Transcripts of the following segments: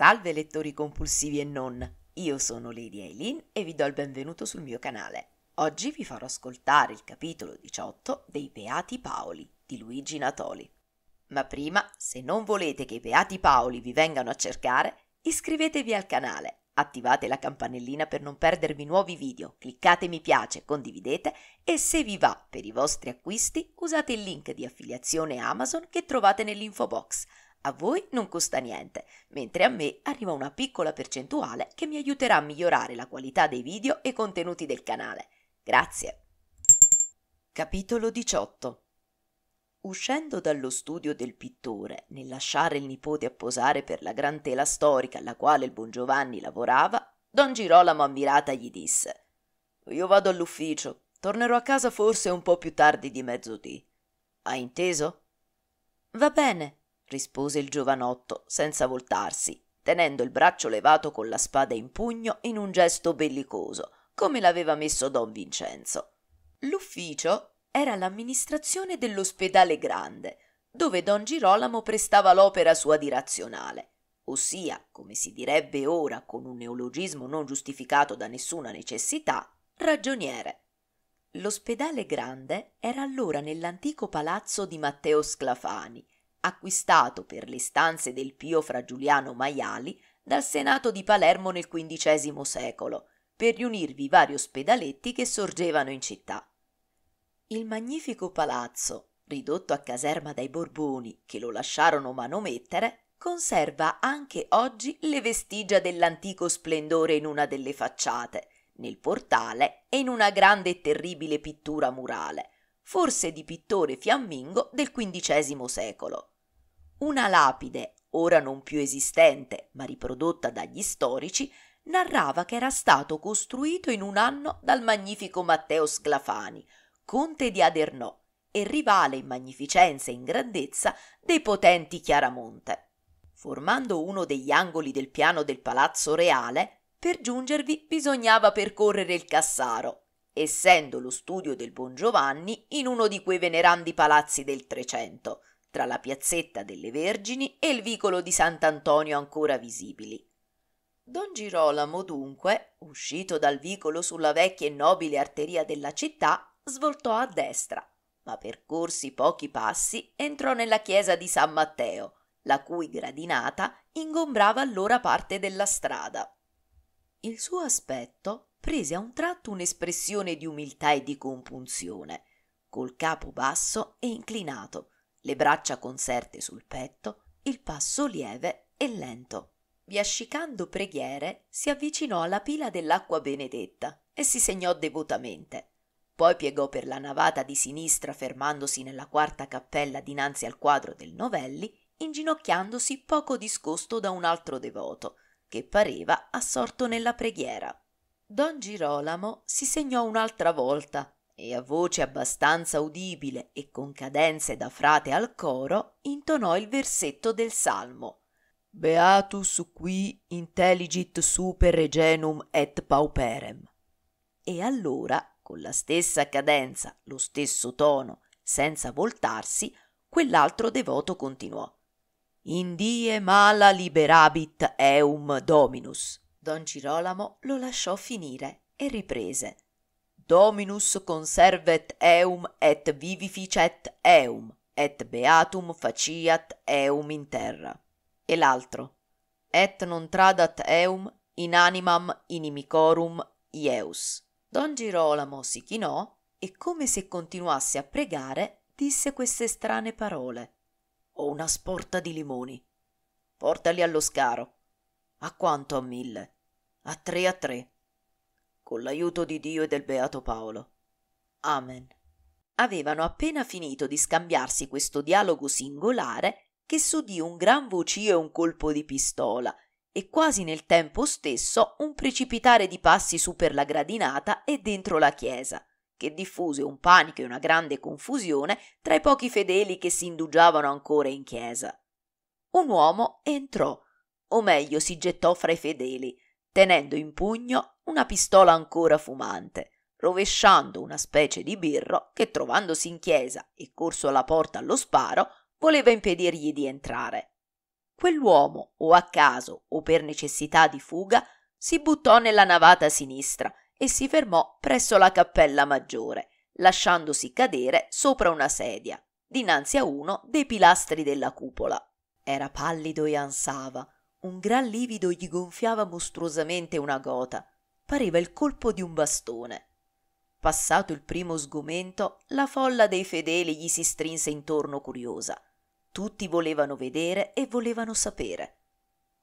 Salve lettori compulsivi e non, io sono Lady Eileen e vi do il benvenuto sul mio canale. Oggi vi farò ascoltare il capitolo 18 dei Beati Paoli di Luigi Natoli. Ma prima, se non volete che i Beati Paoli vi vengano a cercare, iscrivetevi al canale, attivate la campanellina per non perdervi nuovi video, cliccate mi piace, condividete e se vi va per i vostri acquisti usate il link di affiliazione Amazon che trovate nell'info box a voi non costa niente, mentre a me arriva una piccola percentuale che mi aiuterà a migliorare la qualità dei video e contenuti del canale. Grazie. Capitolo 18 Uscendo dallo studio del pittore, nel lasciare il nipote a posare per la gran tela storica alla quale il buon Giovanni lavorava, don Girolamo ammirata gli disse Io vado all'ufficio, tornerò a casa forse un po' più tardi di mezzodì. Hai inteso? Va bene, rispose il giovanotto senza voltarsi, tenendo il braccio levato con la spada in pugno in un gesto bellicoso, come l'aveva messo don Vincenzo. L'ufficio era l'amministrazione dell'ospedale grande, dove don Girolamo prestava l'opera sua dirazionale, ossia, come si direbbe ora con un neologismo non giustificato da nessuna necessità, ragioniere. L'ospedale grande era allora nell'antico palazzo di Matteo Sclafani, acquistato per le stanze del Pio fra Giuliano Maiali dal Senato di Palermo nel XV secolo, per riunirvi vari ospedaletti che sorgevano in città. Il magnifico palazzo, ridotto a caserma dai Borboni, che lo lasciarono manomettere, conserva anche oggi le vestigia dell'antico splendore in una delle facciate, nel portale e in una grande e terribile pittura murale, forse di pittore fiammingo del XV secolo. Una lapide, ora non più esistente, ma riprodotta dagli storici, narrava che era stato costruito in un anno dal magnifico Matteo Sclafani, conte di Adernò e rivale in magnificenza e in grandezza dei potenti Chiaramonte, formando uno degli angoli del piano del palazzo reale, per giungervi bisognava percorrere il Cassaro, essendo lo studio del Bongiovanni in uno di quei venerandi palazzi del Trecento, tra la piazzetta delle Vergini e il vicolo di Sant'Antonio ancora visibili. Don Girolamo, dunque, uscito dal vicolo sulla vecchia e nobile arteria della città, svoltò a destra, ma percorsi pochi passi entrò nella chiesa di San Matteo, la cui gradinata ingombrava allora parte della strada. Il suo aspetto prese a un tratto un'espressione di umiltà e di compunzione, col capo basso e inclinato, le braccia conserte sul petto, il passo lieve e lento. Biascicando preghiere, si avvicinò alla pila dell'acqua benedetta e si segnò devotamente. Poi piegò per la navata di sinistra, fermandosi nella quarta cappella dinanzi al quadro del Novelli, inginocchiandosi poco discosto da un altro devoto, che pareva assorto nella preghiera. Don Girolamo si segnò un'altra volta, e a voce abbastanza udibile e con cadenze da frate al coro intonò il versetto del salmo Beatus qui intelligit super regenum et pauperem. E allora, con la stessa cadenza, lo stesso tono, senza voltarsi, quell'altro devoto continuò In die mala liberabit eum dominus. Don Girolamo lo lasciò finire e riprese Dominus conservet eum et vivificet eum et beatum faciat eum in terra. E l'altro et non tradat eum in animam inimicorum ieus. Don Girolamo si chinò e come se continuasse a pregare disse queste strane parole. Ho una sporta di limoni. Portali allo scaro. A quanto a mille? A tre a tre con l'aiuto di Dio e del beato Paolo. Amen. Avevano appena finito di scambiarsi questo dialogo singolare che s'udì un gran vocio e un colpo di pistola, e quasi nel tempo stesso un precipitare di passi su per la gradinata e dentro la chiesa, che diffuse un panico e una grande confusione tra i pochi fedeli che si indugiavano ancora in chiesa. Un uomo entrò, o meglio si gettò fra i fedeli, tenendo in pugno una pistola ancora fumante, rovesciando una specie di birro che, trovandosi in chiesa e corso alla porta allo sparo, voleva impedirgli di entrare. Quell'uomo, o a caso o per necessità di fuga, si buttò nella navata sinistra e si fermò presso la cappella maggiore, lasciandosi cadere sopra una sedia, dinanzi a uno dei pilastri della cupola. Era pallido e ansava, un gran livido gli gonfiava mostruosamente una gota, pareva il colpo di un bastone. Passato il primo sgomento, la folla dei fedeli gli si strinse intorno curiosa. Tutti volevano vedere e volevano sapere.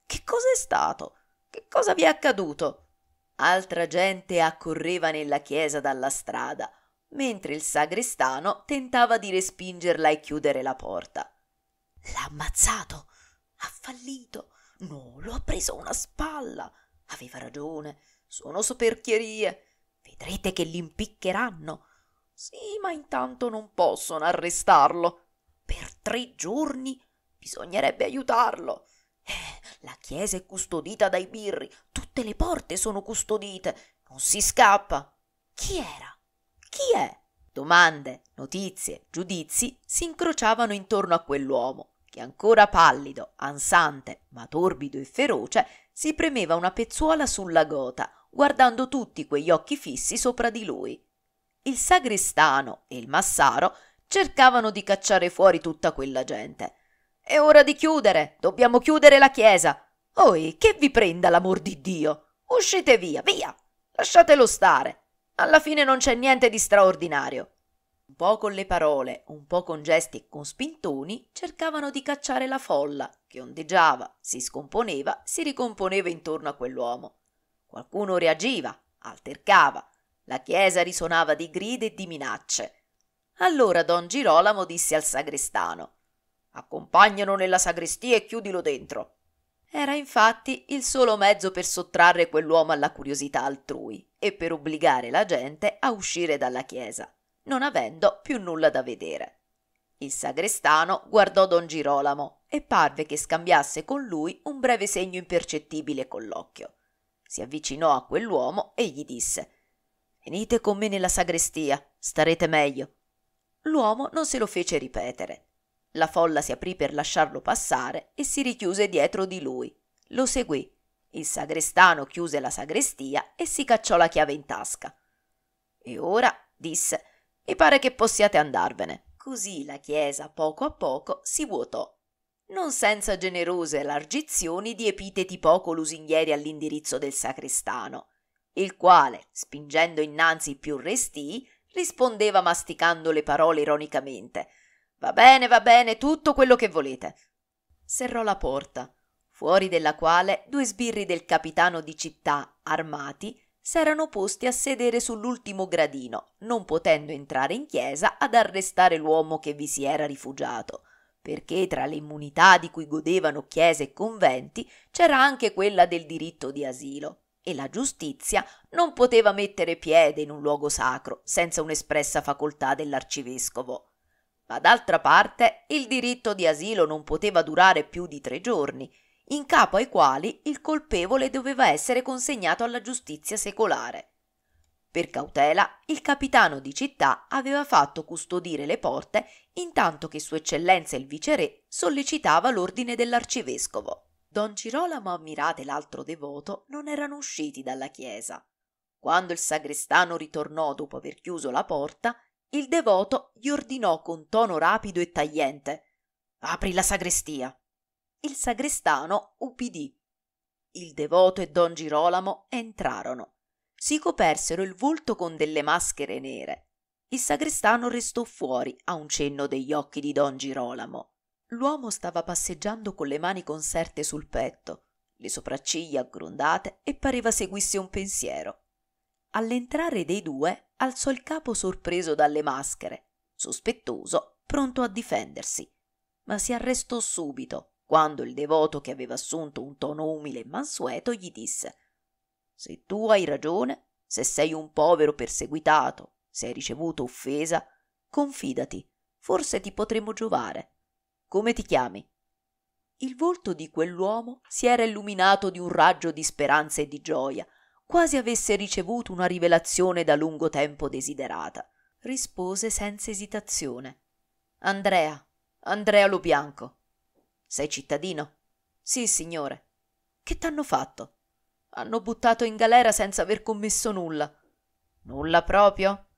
Che cosa è stato? Che cosa vi è accaduto? Altra gente accorreva nella chiesa dalla strada, mentre il sagrestano tentava di respingerla e chiudere la porta. L'ha ammazzato! Ha fallito! No, lo ha preso una spalla! Aveva ragione sono soperchierie vedrete che l'impiccheranno sì ma intanto non possono arrestarlo per tre giorni bisognerebbe aiutarlo eh, la chiesa è custodita dai birri tutte le porte sono custodite non si scappa chi era chi è domande notizie giudizi si incrociavano intorno a quell'uomo che ancora pallido ansante ma torbido e feroce si premeva una pezzuola sulla gota, guardando tutti quegli occhi fissi sopra di lui. Il sagrestano e il massaro cercavano di cacciare fuori tutta quella gente. È ora di chiudere, dobbiamo chiudere la chiesa. Oi, che vi prenda l'amor di Dio? Uscite via, via! Lasciatelo stare. Alla fine non c'è niente di straordinario un po' con le parole, un po' con gesti e con spintoni, cercavano di cacciare la folla che ondeggiava, si scomponeva, si ricomponeva intorno a quell'uomo. Qualcuno reagiva, altercava, la chiesa risonava di grida e di minacce. Allora don Girolamo disse al sagrestano: Accompagnalo nella sagrestia e chiudilo dentro. Era infatti il solo mezzo per sottrarre quell'uomo alla curiosità altrui e per obbligare la gente a uscire dalla chiesa non avendo più nulla da vedere. Il sagrestano guardò don Girolamo e parve che scambiasse con lui un breve segno impercettibile con l'occhio. Si avvicinò a quell'uomo e gli disse Venite con me nella sagrestia, starete meglio. L'uomo non se lo fece ripetere. La folla si aprì per lasciarlo passare e si richiuse dietro di lui. Lo seguì. Il sagrestano chiuse la sagrestia e si cacciò la chiave in tasca. E ora, disse, mi pare che possiate andarvene. Così la chiesa poco a poco si vuotò. Non senza generose elargizioni di epiteti poco lusinghieri all'indirizzo del sagrestano, il quale, spingendo innanzi i più restii, rispondeva masticando le parole ironicamente. Va bene, va bene, tutto quello che volete. Serrò la porta, fuori della quale due sbirri del capitano di città, armati, s'erano posti a sedere sull'ultimo gradino, non potendo entrare in chiesa ad arrestare l'uomo che vi si era rifugiato, perché tra le immunità di cui godevano chiese e conventi c'era anche quella del diritto di asilo e la giustizia non poteva mettere piede in un luogo sacro senza un'espressa facoltà dell'arcivescovo. Ma d'altra parte il diritto di asilo non poteva durare più di tre giorni in capo ai quali il colpevole doveva essere consegnato alla giustizia secolare. Per cautela, il capitano di città aveva fatto custodire le porte intanto che Sua Eccellenza il viceré sollecitava l'ordine dell'arcivescovo. Don Girolamo Ammirate e l'altro devoto non erano usciti dalla chiesa. Quando il sagrestano ritornò dopo aver chiuso la porta, il devoto gli ordinò con tono rapido e tagliente: Apri la sagrestia il sagrestano ubbidì il devoto e don girolamo entrarono si copersero il volto con delle maschere nere il sagrestano restò fuori a un cenno degli occhi di don girolamo l'uomo stava passeggiando con le mani conserte sul petto le sopracciglia aggrondate e pareva seguisse un pensiero all'entrare dei due alzò il capo sorpreso dalle maschere sospettoso pronto a difendersi ma si arrestò subito quando il devoto che aveva assunto un tono umile e mansueto gli disse Se tu hai ragione, se sei un povero perseguitato, se hai ricevuto offesa, confidati, forse ti potremo giovare. Come ti chiami? Il volto di quell'uomo si era illuminato di un raggio di speranza e di gioia, quasi avesse ricevuto una rivelazione da lungo tempo desiderata. Rispose senza esitazione. Andrea, Andrea Lo Bianco. Sei cittadino? Sì, signore. Che t'hanno fatto? Hanno buttato in galera senza aver commesso nulla. Nulla proprio?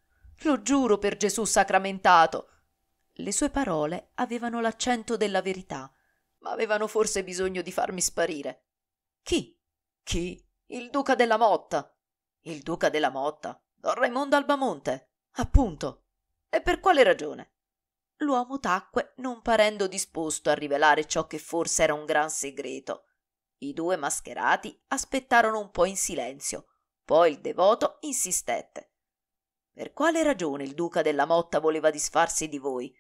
Lo giuro per Gesù sacramentato. Le sue parole avevano l'accento della verità, ma avevano forse bisogno di farmi sparire. Chi? Chi? Il duca della Motta. Il duca della Motta. Don Raimondo Albamonte. Appunto. E per quale ragione? l'uomo tacque non parendo disposto a rivelare ciò che forse era un gran segreto i due mascherati aspettarono un po in silenzio poi il devoto insistette per quale ragione il duca della motta voleva disfarsi di voi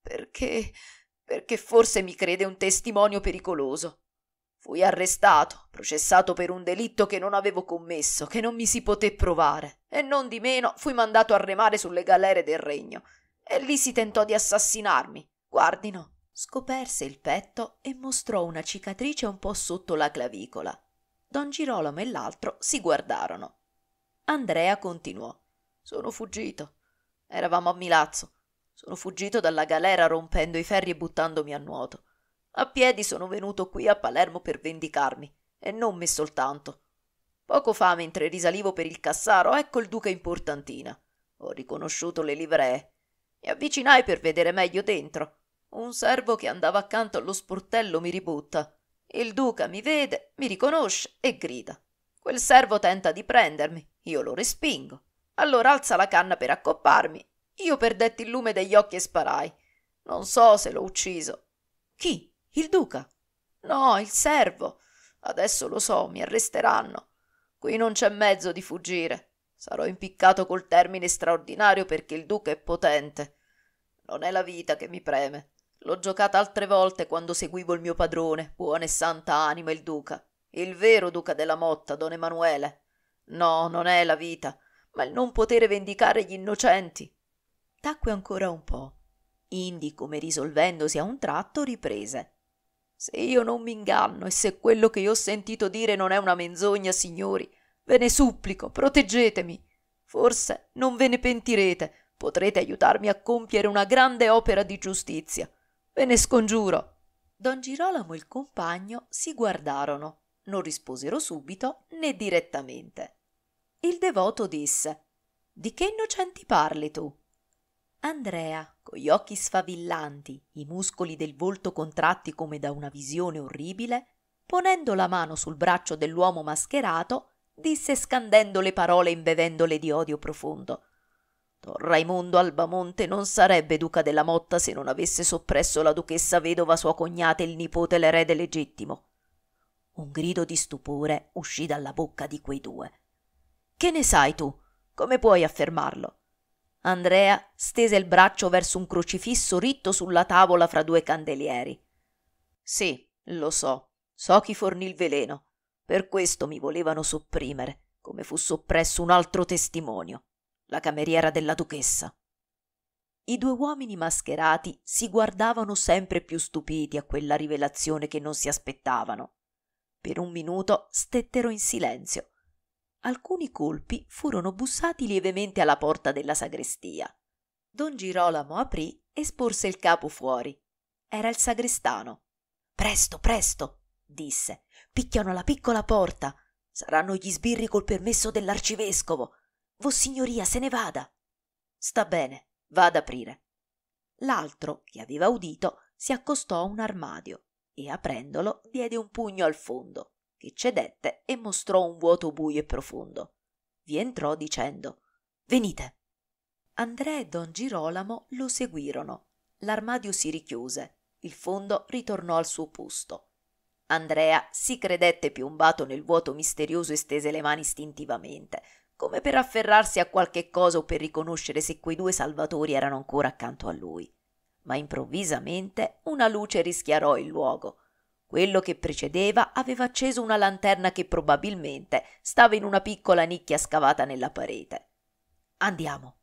perché perché forse mi crede un testimonio pericoloso fui arrestato processato per un delitto che non avevo commesso che non mi si poté provare e non di meno fui mandato a remare sulle galere del regno e lì si tentò di assassinarmi. Guardino. Scoperse il petto e mostrò una cicatrice un po' sotto la clavicola. Don Girolamo e l'altro si guardarono. Andrea continuò. Sono fuggito. Eravamo a Milazzo. Sono fuggito dalla galera rompendo i ferri e buttandomi a nuoto. A piedi sono venuto qui a Palermo per vendicarmi, e non me soltanto. Poco fa, mentre risalivo per il Cassaro, ecco il duca in portantina. Ho riconosciuto le livree. Mi avvicinai per vedere meglio dentro. Un servo che andava accanto allo sportello mi ributta. Il duca mi vede, mi riconosce e grida. Quel servo tenta di prendermi, io lo respingo. Allora alza la canna per accopparmi. Io perdetti il lume degli occhi e sparai. Non so se l'ho ucciso. Chi? Il duca? No, il servo. Adesso lo so, mi arresteranno. Qui non c'è mezzo di fuggire. Sarò impiccato col termine straordinario perché il duca è potente. Non è la vita che mi preme. L'ho giocata altre volte quando seguivo il mio padrone, buona e santa anima il duca. Il vero duca della motta, don Emanuele. No, non è la vita, ma il non potere vendicare gli innocenti. Tacque ancora un po'. Indi, come risolvendosi a un tratto, riprese. Se io non mi inganno e se quello che io ho sentito dire non è una menzogna, signori, Ve ne supplico, proteggetemi. Forse non ve ne pentirete, potrete aiutarmi a compiere una grande opera di giustizia. Ve ne scongiuro. Don Girolamo e il compagno si guardarono, non risposero subito né direttamente. Il devoto disse Di che innocenti parli tu? Andrea, con gli occhi sfavillanti, i muscoli del volto contratti come da una visione orribile, ponendo la mano sul braccio dell'uomo mascherato, disse scandendo le parole e imbevendole di odio profondo. Don Raimondo Albamonte non sarebbe duca della Motta se non avesse soppresso la duchessa vedova sua cognata e il nipote l'erede legittimo. Un grido di stupore uscì dalla bocca di quei due. Che ne sai tu? Come puoi affermarlo? Andrea stese il braccio verso un crocifisso ritto sulla tavola fra due candelieri. Sì, lo so, so chi fornì il veleno. Per questo mi volevano sopprimere, come fu soppresso un altro testimonio, la cameriera della duchessa. I due uomini mascherati si guardavano sempre più stupiti a quella rivelazione che non si aspettavano. Per un minuto stettero in silenzio. Alcuni colpi furono bussati lievemente alla porta della sagrestia. Don Girolamo aprì e sporse il capo fuori. Era il sagrestano. Presto, presto, disse picchiano alla piccola porta saranno gli sbirri col permesso dell'arcivescovo vossignoria se ne vada sta bene va ad aprire l'altro che aveva udito si accostò a un armadio e aprendolo diede un pugno al fondo che cedette e mostrò un vuoto bujo e profondo vi entrò dicendo venite andrea e don girolamo lo seguirono l'armadio si richiuse il fondo ritornò al suo posto Andrea si credette piombato nel vuoto misterioso e stese le mani istintivamente, come per afferrarsi a qualche cosa o per riconoscere se quei due salvatori erano ancora accanto a lui. Ma improvvisamente una luce rischiarò il luogo. Quello che precedeva aveva acceso una lanterna che probabilmente stava in una piccola nicchia scavata nella parete. Andiamo.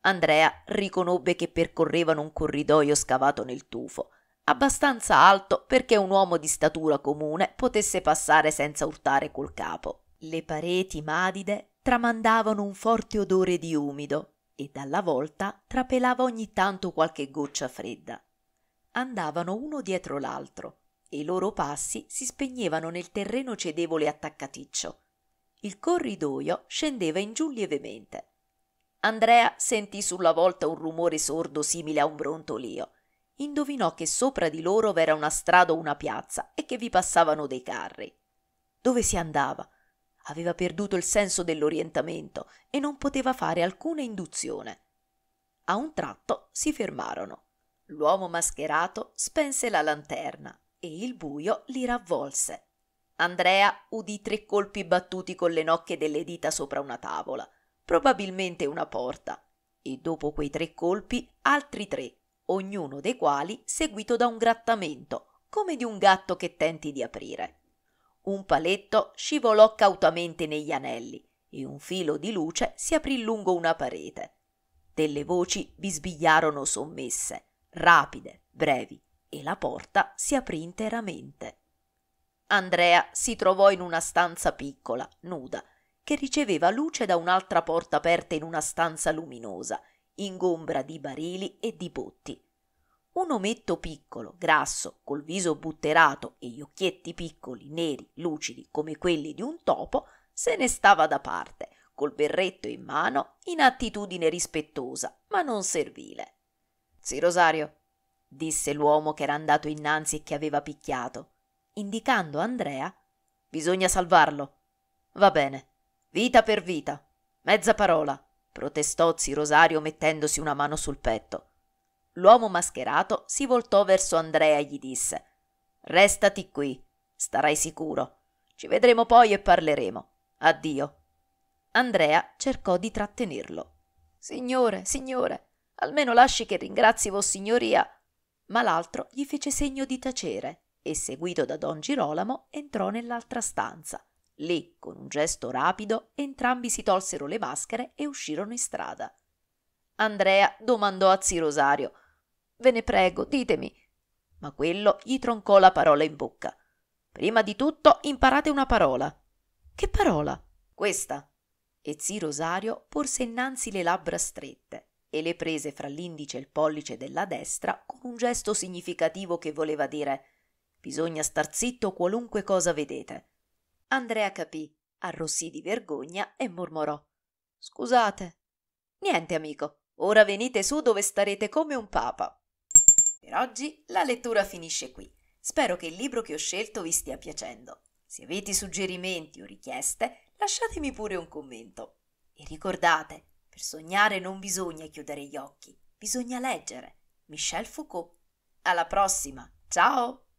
Andrea riconobbe che percorrevano un corridoio scavato nel tufo abbastanza alto perché un uomo di statura comune potesse passare senza urtare col capo. Le pareti madide tramandavano un forte odore di umido e dalla volta trapelava ogni tanto qualche goccia fredda. Andavano uno dietro l'altro e i loro passi si spegnevano nel terreno cedevole attaccaticcio. Il corridoio scendeva in giù lievemente. Andrea sentì sulla volta un rumore sordo simile a un brontolio indovinò che sopra di loro v'era una strada o una piazza e che vi passavano dei carri. Dove si andava? Aveva perduto il senso dell'orientamento e non poteva fare alcuna induzione. A un tratto si fermarono. L'uomo mascherato spense la lanterna e il buio li ravvolse. Andrea udì tre colpi battuti con le nocche delle dita sopra una tavola, probabilmente una porta, e dopo quei tre colpi altri tre ognuno dei quali seguito da un grattamento, come di un gatto che tenti di aprire. Un paletto scivolò cautamente negli anelli e un filo di luce si aprì lungo una parete. Delle voci bisbigliarono sommesse, rapide, brevi, e la porta si aprì interamente. Andrea si trovò in una stanza piccola, nuda, che riceveva luce da un'altra porta aperta in una stanza luminosa ingombra di barili e di botti. Un ometto piccolo, grasso, col viso butterato e gli occhietti piccoli, neri, lucidi come quelli di un topo, se ne stava da parte, col berretto in mano, in attitudine rispettosa, ma non servile. Zi Rosario, disse l'uomo che era andato innanzi e che aveva picchiato, indicando Andrea, bisogna salvarlo. Va bene, vita per vita, mezza parola protestò zi Rosario mettendosi una mano sul petto. L'uomo mascherato si voltò verso Andrea e gli disse Restati qui, starai sicuro. Ci vedremo poi e parleremo. Addio. Andrea cercò di trattenerlo. Signore, signore, almeno lasci che ringrazi Vossignoria. Ma l'altro gli fece segno di tacere e, seguito da don Girolamo, entrò nell'altra stanza. Lì, con un gesto rapido, entrambi si tolsero le maschere e uscirono in strada. Andrea domandò a zio Rosario: Ve ne prego, ditemi. Ma quello gli troncò la parola in bocca. Prima di tutto imparate una parola. Che parola? Questa. E zio Rosario porse innanzi le labbra strette e le prese fra l'indice e il pollice della destra con un gesto significativo che voleva dire: Bisogna star zitto qualunque cosa vedete. Andrea capì, arrossì di vergogna e mormorò. Scusate. Niente, amico. Ora venite su dove starete come un papa. Per oggi la lettura finisce qui. Spero che il libro che ho scelto vi stia piacendo. Se avete suggerimenti o richieste, lasciatemi pure un commento. E ricordate, per sognare non bisogna chiudere gli occhi, bisogna leggere. Michel Foucault. Alla prossima, ciao!